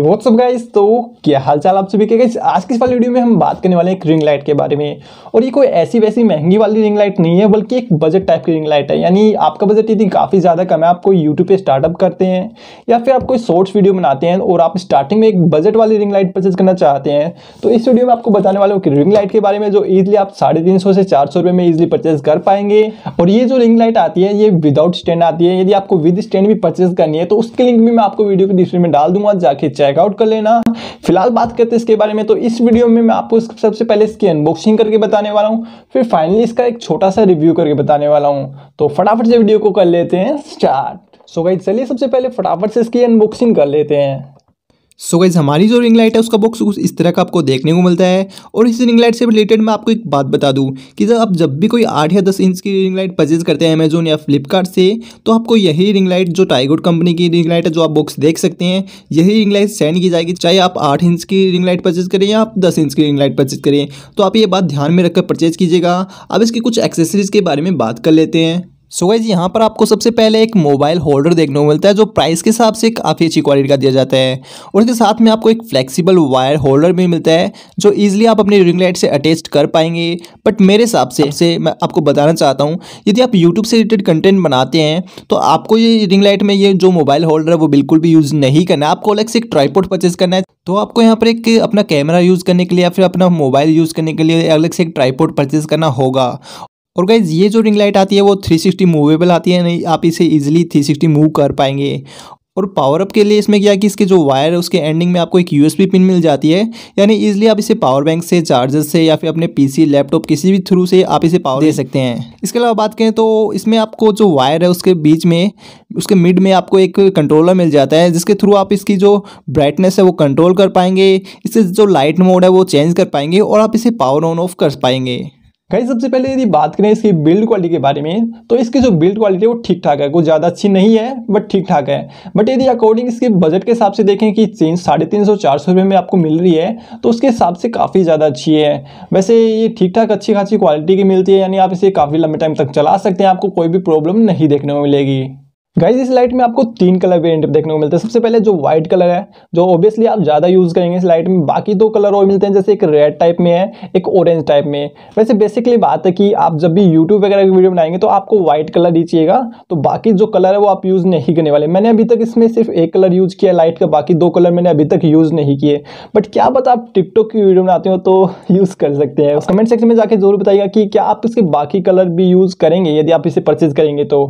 WhatsApp guys तो क्या हाल चाल आप सभी के गाइस आज की इस वाली वीडियो में हम बात करने वाले हैं एक रिंग लाइट के बारे में और ये कोई ऐसी वैसी महंगी वाली रिंग लाइट नहीं है बल्कि एक बजट टाइप की रिंग लाइट है यानी आपका बजट यदि काफ़ी ज़्यादा कम है आप कोई यूट्यूब पे स्टार्टअप करते हैं या फिर आप कोई शॉर्ट्स वीडियो बनाते हैं और आप स्टार्टिंग में एक बजट वाली रिंग लाइट परचेज करना चाहते हैं तो इस वीडियो में आपको बताने वाले हूँ कि रिंग लाइट के बारे में जो ईजिली आप साढ़े से चार सौ में ईजिली परचेज कर पाएंगे और ये जो रिंग लाइट आती है ये विदाउट स्टैंड आती है यदि आपको विद स्टैंड भी परचेज करनी है तो उसके लिंक भी मैं आपको वीडियो के डिस्क्रिप्शन में डाल दूंगा जाके चेकआउट कर लेना फिलहाल बात करते हैं इसके बारे में तो इस वीडियो में मैं आपको सबसे पहले इसकी अनबॉक्सिंग करके बताने वाला हूँ फिर फाइनली इसका एक छोटा सा रिव्यू करके बताने वाला हूँ तो फटाफट से वीडियो को कर लेते हैं स्टार्ट सो so चलिए सबसे पहले फटाफट से इसकी अनबॉक्सिंग कर लेते हैं सो गाइज हमारी जो रिंग लाइट है उसका बॉक्स कुछ इस तरह का आपको देखने को मिलता है और इस रिंग लाइट से रिलेटेड मैं आपको एक बात बता दूं कि जब आप जब भी कोई आठ या दस इंच की रिंग लाइट परचेज करते हैं अमेजोन या फ्लिपकार्ट से तो आपको यही रिंग लाइट जो टाइगुड कंपनी की रिंग लाइट है जो आप बॉक्स देख सकते हैं यही रिंग लाइट सेंड की जाएगी चाहे आप आठ इंच की रिंग लाइट परचेज करें या आप दस इंच की रिंग लाइट परचेज करें तो आप ये बात ध्यान में रखकर परचेज कीजिएगा अब इसकी कुछ एक्सेसरीज़ के बारे में बात कर लेते हैं सो गाइज यहाँ पर आपको सबसे पहले एक मोबाइल होल्डर देखने को मिलता है जो प्राइस के हिसाब से काफ़ी अच्छी क्वालिटी का दिया जाता है और इसके साथ में आपको एक फ्लेक्सिबल वायर होल्डर भी मिलता है जो ईजिली आप अपने रिंग लाइट से अटैच कर पाएंगे बट मेरे हिसाब से से मैं आपको बताना चाहता हूँ यदि आप यूट्यूब से रिलेटेड कंटेंट बनाते हैं तो आपको ये रिंग लाइट में ये जो मोबाइल होल्डर है वो बिल्कुल भी यूज़ नहीं करना है आपको अलग से एक ट्राईपोर्ट परचेज करना है तो आपको यहाँ पर एक अपना कैमरा यूज़ करने के लिए या फिर अपना मोबाइल यूज़ करने के लिए अलग से एक ट्राईपोर्ट परचेज करना होगा और गाइज ये जो रिंग लाइट आती है वो 360 मूवेबल आती है नहीं आप इसे इजीली 360 मूव कर पाएंगे और पावर अप के लिए इसमें क्या कि इसके जो वायर है उसके एंडिंग में आपको एक यूएसबी पिन मिल जाती है यानी इजीली आप इसे पावर बैंक से चार्जर से या फिर अपने पीसी लैपटॉप किसी भी थ्रू से आप इसे पावर दे सकते हैं इसके अलावा बात करें तो इसमें आपको जो वायर है उसके बीच में उसके मिड में आपको एक कंट्रोलर मिल जाता है जिसके थ्रू आप इसकी जो ब्राइटनेस है वो कंट्रोल कर पाएंगे इससे जो लाइट मोड है वो चेंज कर पाएंगे और आप इसे पावर ऑन ऑफ कर पाएंगे कहीं सबसे पहले यदि बात करें इसकी बिल्ड क्वालिटी के बारे में तो इसकी जो बिल्ड क्वालिटी है वो ठीक ठाक है कुछ ज़्यादा अच्छी नहीं है बट ठीक ठाक है बट यदि अकॉर्डिंग इसके बजट के हिसाब से देखें कि चेंज साढ़े तीन सौ चार सौ रुपये में आपको मिल रही है तो उसके हिसाब से काफ़ी ज़्यादा अच्छी है वैसे ये ठीक ठाक अच्छी खासी क्वालिटी की मिलती है यानी आप इसे काफ़ी लंबे टाइम तक चला सकते हैं आपको कोई भी प्रॉब्लम नहीं देखने को मिलेगी गाइज इस लाइट में आपको तीन कलर वेरिएंट देखने को मिलते हैं सबसे पहले जो व्हाइट कलर है जो ऑब्वियसली आप ज़्यादा यूज़ करेंगे इस लाइट में बाकी दो कलर और मिलते हैं जैसे एक रेड टाइप में है एक ऑरेंज टाइप में वैसे बेसिकली बात है कि आप जब भी यूट्यूब वगैरह की वीडियो बनाएंगे तो आपको व्हाइट कलर दीजिएगा तो बाकी जो कलर है वो आप यूज़ नहीं करने वाले मैंने अभी तक इसमें सिर्फ एक कलर यूज़ किया लाइट का बाकी दो कलर मैंने अभी तक यूज़ नहीं किए बट क्या बता आप टिकटॉक की वीडियो बनाते हो तो यूज़ कर सकते हैं कमेंट सेक्शन में जाकर जरूर बताइएगा कि क्या आप इसके बाकी कलर भी यूज़ करेंगे यदि आप इसे परचेज करेंगे तो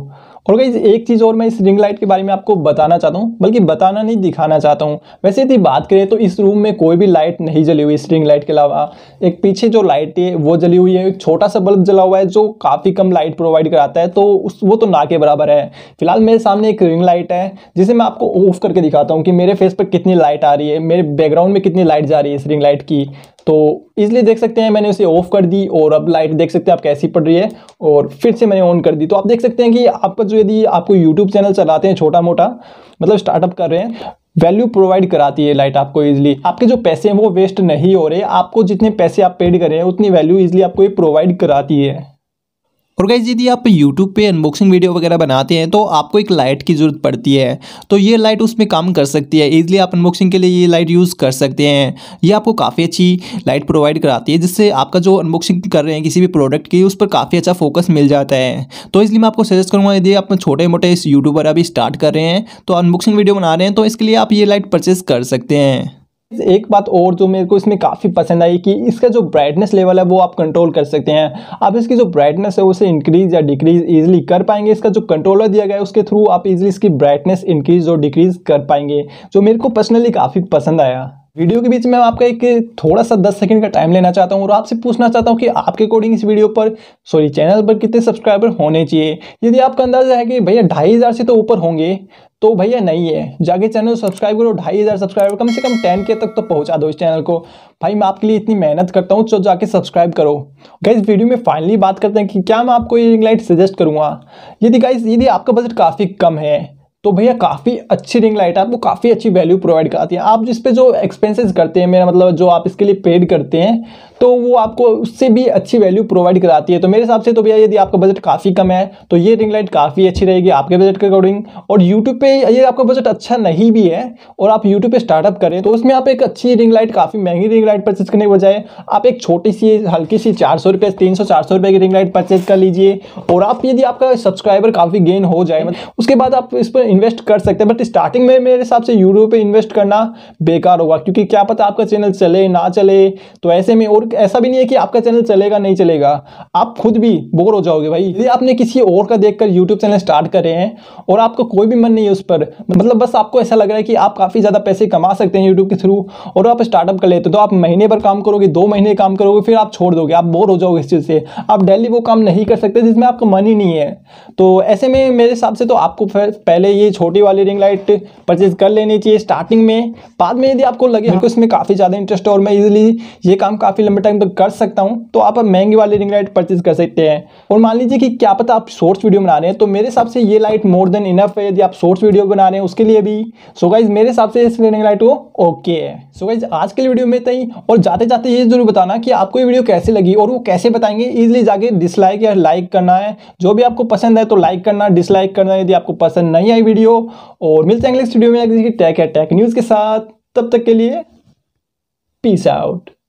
और गई एक चीज़ और मैं इस रिंग लाइट के बारे में आपको बताना चाहता हूँ बल्कि बताना नहीं दिखाना चाहता हूँ वैसे यदि बात करें तो इस रूम में कोई भी लाइट नहीं जली हुई इस रिंग लाइट के अलावा एक पीछे जो लाइट है वो जली हुई है एक छोटा सा बल्ब जला हुआ है जो काफ़ी कम लाइट प्रोवाइड कराता है तो उस वो तो ना के बराबर है फिलहाल मेरे सामने एक रिंग लाइट है जिसे मैं आपको ऑफ करके दिखाता हूँ कि मेरे फेस पर कितनी लाइट आ रही है मेरे बैकग्राउंड में कितनी लाइट जा रही है इस रिंग लाइट की तो इसलिए देख सकते हैं मैंने उसे ऑफ कर दी और अब लाइट देख सकते हैं आप कैसी पड़ रही है और फिर से मैंने ऑन कर दी तो आप देख सकते हैं कि आपका यदि आपको यूट्यूब चैनल चलाते हैं छोटा मोटा मतलब स्टार्टअप कर रहे हैं वैल्यू प्रोवाइड कराती है लाइट आपको इजीली आपके जो पैसे हैं वो वेस्ट नहीं हो रहे आपको जितने पैसे आप पेड कर रहे हैं उतनी वैल्यू इजीली आपको ये प्रोवाइड कराती है और गाइज यदि आप YouTube पे अनबॉक्सिंग वीडियो वगैरह बनाते हैं तो आपको एक लाइट की ज़रूरत पड़ती है तो ये लाइट उसमें काम कर सकती है ईजिली आप अनबॉक्सिंग के लिए ये लाइट यूज़ कर सकते हैं ये आपको काफ़ी अच्छी लाइट प्रोवाइड कराती है जिससे आपका जो अनबॉक्सिंग कर रहे हैं किसी भी प्रोडक्ट की उस पर काफ़ी अच्छा फोकस मिल जाता है तो इसलिए मैं आपको सजेस्ट करूँगा यदि आप छोटे मोटे इस यूट्यूबर अभी स्टार्ट कर रहे हैं तो अनबॉक्सिंग वीडियो बना रहे हैं तो इसके लिए आप ये लाइट परचेज़ कर सकते हैं एक बात और जो मेरे को इसमें काफ़ी पसंद आई कि इसका जो ब्राइटनेस लेवल है वो आप कंट्रोल कर सकते हैं आप इसकी जो ब्राइटनेस है उसे इंक्रीज या डिक्रीज ईजिली कर पाएंगे इसका जो कंट्रोलर दिया गया है उसके थ्रू आप इजीली इसकी ब्राइटनेस इंक्रीज और डिक्रीज कर पाएंगे जो मेरे को पर्सनली काफ़ी पसंद आया वीडियो के बीच में आपका एक थोड़ा सा दस सेकंड का टाइम लेना चाहता हूँ और आपसे पूछना चाहता हूँ कि आपके अकॉर्डिंग इस वीडियो पर सॉरी चैनल पर कितने सब्सक्राइबर होने चाहिए यदि आपका अंदाजा है कि भैया ढाई हज़ार से तो ऊपर होंगे तो भैया नहीं है जाके चैनल सब्सक्राइब करो ढाई हज़ार सब्सक्राइबर कम से कम टेन के तक तो पहुँचा दो इस चैनल को भाई मैं आपके लिए इतनी मेहनत करता हूँ तो जाके सब्सक्राइब करो गाइज वीडियो में फाइनली बात करते हैं कि क्या मैं आपको ये रिंग लाइट सजेस्ट करूँगा यदि गाइज यदि आपका बजट काफ़ी कम है तो भैया काफ़ी अच्छी रिंग लाइट है आपको काफ़ी अच्छी वैल्यू प्रोवाइड कराती है आप जिस पे जो एक्सपेंसेस करते हैं मेरा मतलब जो आप इसके लिए पेड करते हैं तो वो आपको उससे भी अच्छी वैल्यू प्रोवाइड कराती है तो मेरे हिसाब से तो भैया यदि आपका बजट काफ़ी कम है तो ये रिंग लाइट काफ़ी अच्छी रहेगी आपके बजट के अकॉर्डिंग और यूट्यूब पे यदि आपका बजट अच्छा नहीं भी है और आप यूट्यूब पे स्टार्टअप करें तो उसमें आप एक अच्छी रिंग लाइट काफ़ी महंगी रिंग लाइट परचेज करने के बजाय आप एक छोटी सी हल्की सी चार सौ रुपये तीन सौ चार सौ रुपये की रिंग लाइट परचेज कर लीजिए और आप यदि आपका सब्सक्राइबर काफ़ी गेन हो जाए मतलब उसके बाद आप इस पर इन्वेस्ट कर सकते हैं बट स्टार्टिंग में मेरे हिसाब से यूट्यूब पर इन्वेस्ट करना बेकार होगा क्योंकि क्या पता आपका चैनल चले ना चले तो ऐसे में और ऐसा भी नहीं है कि आपका चैनल चलेगा नहीं चलेगा आप खुद भी बोर हो जाओगे भाई यदि आपने किसी और का देखकर YouTube चैनल स्टार्ट रहे हैं और आपका कोई भी मन नहीं है उस पर मतलब बस आपको ऐसा लग रहा है कि आप काफ़ी ज़्यादा पैसे कमा सकते हैं यूट्यूब के थ्रू और आप स्टार्टअप कर लेते हो तो आप महीने पर काम करोगे दो महीने काम करोगे फिर आप छोड़ दोगे आप बोर हो जाओगे इस चीज़ से आप डेली वो काम नहीं कर सकते जिसमें आपका मन ही नहीं है तो ऐसे में मेरे हिसाब से तो आपको पहले ये छोटी वाली रिंग लाइट परचेज कर लेनी चाहिए स्टार्टिंग में बाद में यदि आपको लगे उसमें काफ़ी ज़्यादा इंटरेस्ट है और मैं इजिली ये काम काफ़ी लंबे टाइम तक कर सकता हूँ तो आप महंगी वाली रिंग लाइट परचेज कर सकते हैं और मान लीजिए कि क्या पता आप शॉर्ट्स वीडियो बना रहे हैं तो मेरे हिसाब से ये लाइट मोर देन इनफ है यदि आप शॉर्ट्स वीडियो बना रहे हैं उसके लिए भी सो गाइज मेरे हिसाब से इस रिंग लाइट को ओके है सो गाइज आज के वीडियो में इतना और जाते जाते ये जरूर बताना कि आपको ये वीडियो कैसे लगी और वो कैसे बताएंगे इजिली जाके डिसलाइक या लाइक करना है जो भी आपको पसंद है तो लाइक करना डिसलाइक करना यदि आपको पसंद नहीं आई वीडियो और मिलते हैं अगले स्टूडियो में टैक है टैक न्यूज़ के साथ तब तक के लिए पीस आउट